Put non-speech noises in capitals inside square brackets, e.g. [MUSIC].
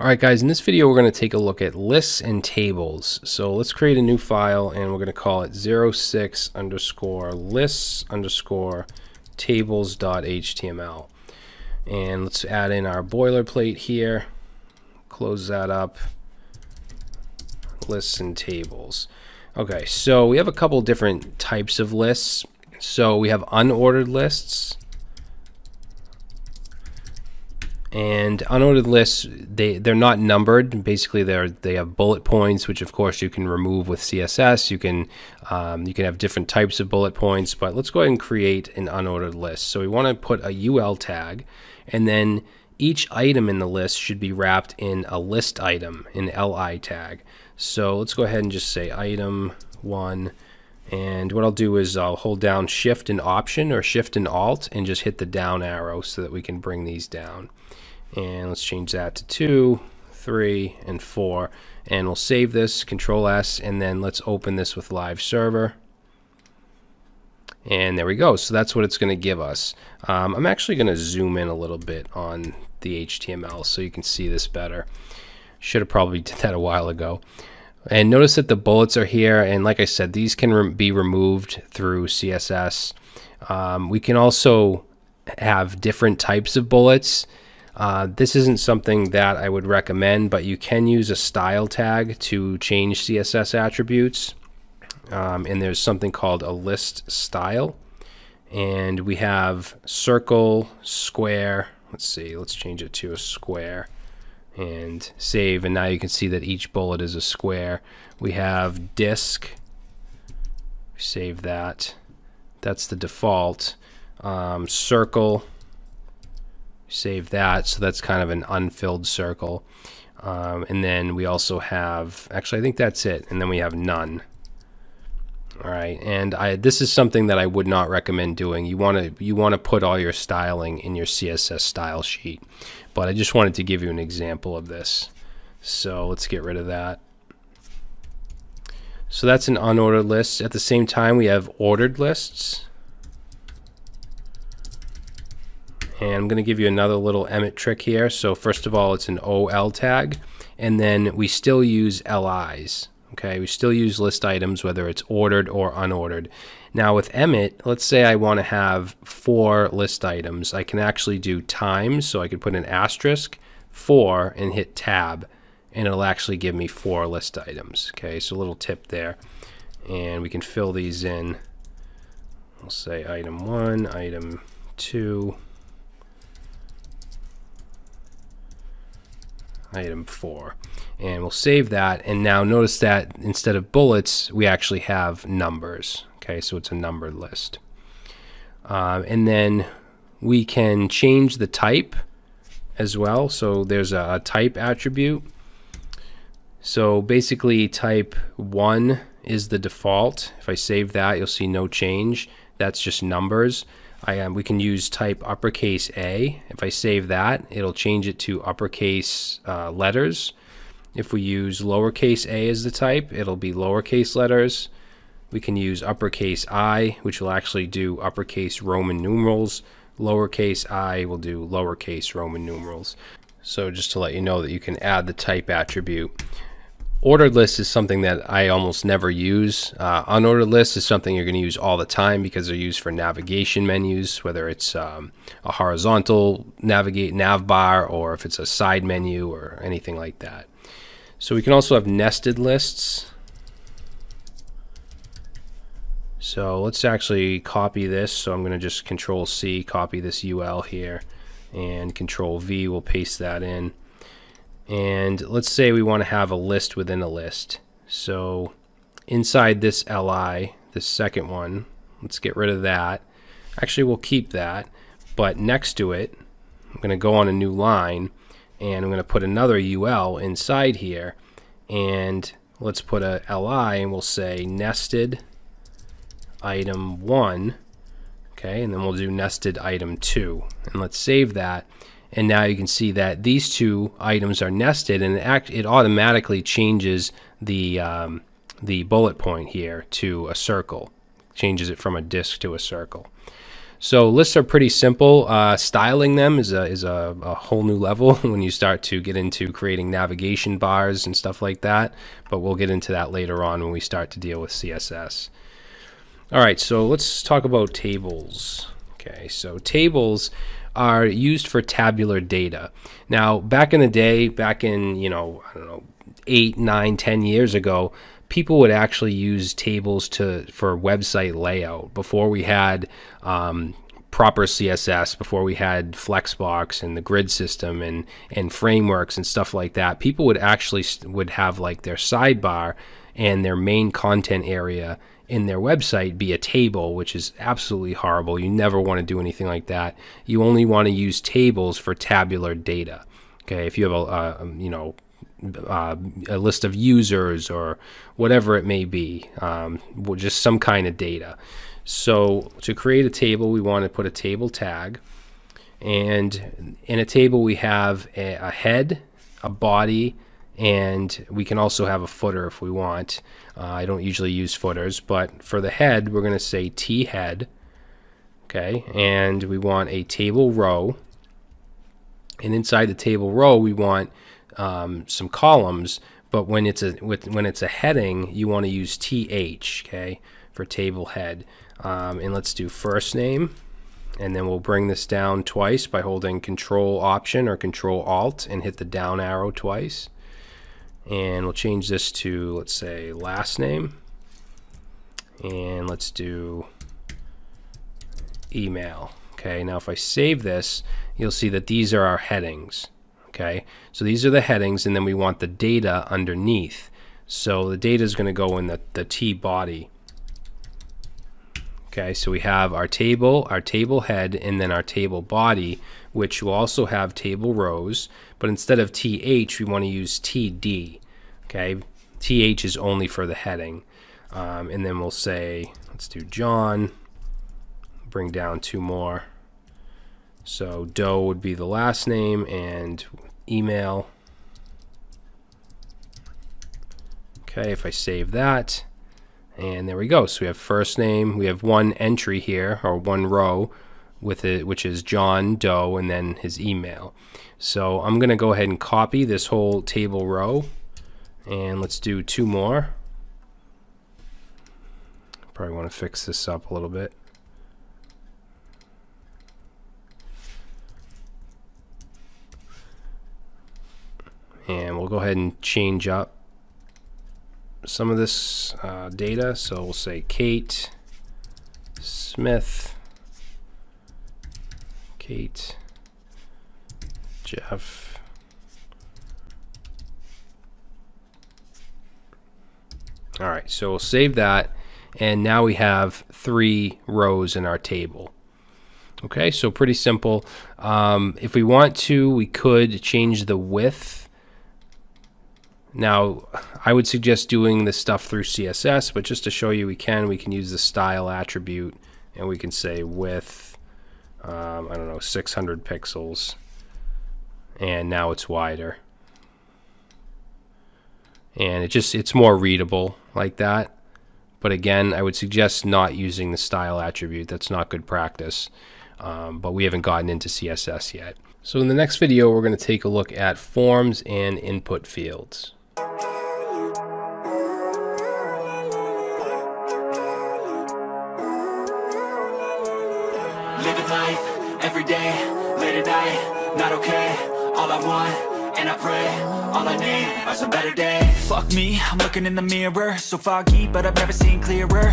Alright guys, in this video we're going to take a look at lists and tables. So let's create a new file and we're going to call it 06 underscore lists underscore tables.html. And let's add in our boilerplate here, close that up, lists and tables. Okay, so we have a couple different types of lists. So we have unordered lists and unordered lists they they're not numbered basically they're they have bullet points which of course you can remove with css you can um, you can have different types of bullet points but let's go ahead and create an unordered list so we want to put a ul tag and then each item in the list should be wrapped in a list item an li tag so let's go ahead and just say item one and what I'll do is I'll hold down shift and option or shift and alt and just hit the down arrow so that we can bring these down. And let's change that to two, three, and four. And we'll save this, control S, and then let's open this with live server. And there we go. So that's what it's going to give us. Um, I'm actually going to zoom in a little bit on the HTML so you can see this better. Should have probably [LAUGHS] did that a while ago. And notice that the bullets are here. And like I said, these can re be removed through CSS. Um, we can also have different types of bullets. Uh, this isn't something that I would recommend, but you can use a style tag to change CSS attributes. Um, and there's something called a list style. And we have circle, square. Let's see, let's change it to a square and save and now you can see that each bullet is a square we have disk save that that's the default um, circle save that so that's kind of an unfilled circle um, and then we also have actually I think that's it and then we have none all right, and I this is something that I would not recommend doing. You want to you want to put all your styling in your CSS style sheet, but I just wanted to give you an example of this. So let's get rid of that. So that's an unordered list. At the same time, we have ordered lists. And I'm going to give you another little Emmet trick here. So first of all, it's an OL tag, and then we still use LIs. Okay, we still use list items, whether it's ordered or unordered. Now with Emmet, let's say I want to have four list items. I can actually do times, so I could put an asterisk, four, and hit tab, and it'll actually give me four list items. Okay, so a little tip there. And we can fill these in. We'll say item one, item two, item four and we'll save that. And now notice that instead of bullets, we actually have numbers. Okay, so it's a numbered list. Um, and then we can change the type as well. So there's a, a type attribute. So basically type one is the default. If I save that, you'll see no change. That's just numbers. I, um, we can use type uppercase A. If I save that, it'll change it to uppercase uh, letters. If we use lowercase a as the type, it'll be lowercase letters. We can use uppercase I, which will actually do uppercase Roman numerals. Lowercase i will do lowercase Roman numerals. So just to let you know that you can add the type attribute ordered list is something that I almost never use. Uh, unordered list is something you're going to use all the time because they're used for navigation menus, whether it's um, a horizontal navigate nav bar or if it's a side menu or anything like that. So we can also have nested lists. So let's actually copy this. So I'm going to just control C, copy this UL here and control V. We'll paste that in. And let's say we want to have a list within a list. So inside this li, the second one, let's get rid of that. Actually, we'll keep that. But next to it, I'm going to go on a new line and I'm going to put another ul inside here. And let's put a li and we'll say nested item 1. Okay, and then we'll do nested item 2. And let's save that. And now you can see that these two items are nested and it, act, it automatically changes the, um, the bullet point here to a circle, changes it from a disk to a circle. So lists are pretty simple. Uh, styling them is a is a, a, whole new level [LAUGHS] when you start to get into creating navigation bars and stuff like that. But we'll get into that later on when we start to deal with CSS. All right, so let's talk about tables. Okay, so tables are used for tabular data. Now, back in the day, back in, you know, I don't know, eight, nine, ten years ago, people would actually use tables to for website layout before we had um, proper CSS before we had Flexbox and the grid system and and frameworks and stuff like that. People would actually would have like their sidebar and their main content area in their website be a table, which is absolutely horrible. You never want to do anything like that. You only want to use tables for tabular data. Okay, if you have a um, you know uh, a list of users or whatever it may be, um, just some kind of data. So to create a table, we want to put a table tag, and in a table we have a, a head, a body, and we can also have a footer if we want. Uh, I don't usually use footers, but for the head, we're going to say T head. Okay, and we want a table row. And inside the table row, we want um, some columns. But when it's a with, when it's a heading, you want to use th. Okay, for table head. Um, and let's do first name and then we'll bring this down twice by holding control option or control alt and hit the down arrow twice and we'll change this to, let's say, last name. And let's do email. Okay, now if I save this, you'll see that these are our headings. Okay, so these are the headings, and then we want the data underneath. So the data is going to go in the, the T body. Okay, so we have our table, our table head, and then our table body, which will also have table rows, but instead of TH, we want to use TD. Okay, TH is only for the heading. Um, and then we'll say, let's do John, bring down two more. So Doe would be the last name and email. Okay, if I save that, and there we go. So we have first name. We have one entry here or one row with it, which is John Doe and then his email. So I'm going to go ahead and copy this whole table row and let's do two more. Probably want to fix this up a little bit. And we'll go ahead and change up some of this uh, data. So we'll say Kate Smith, Kate, Jeff, All right, so we'll save that. And now we have three rows in our table. Okay, so pretty simple. Um, if we want to, we could change the width. Now, I would suggest doing this stuff through CSS, but just to show you we can, we can use the style attribute and we can say width, um, I don't know, 600 pixels. And now it's wider. And it just, it's more readable like that. But again, I would suggest not using the style attribute. That's not good practice. Um, but we haven't gotten into CSS yet. So in the next video, we're going to take a look at forms and input fields. Living life, every day, late at night, not okay All I want, and I pray, all I need are some better days Fuck me, I'm looking in the mirror, so foggy, but I've never seen clearer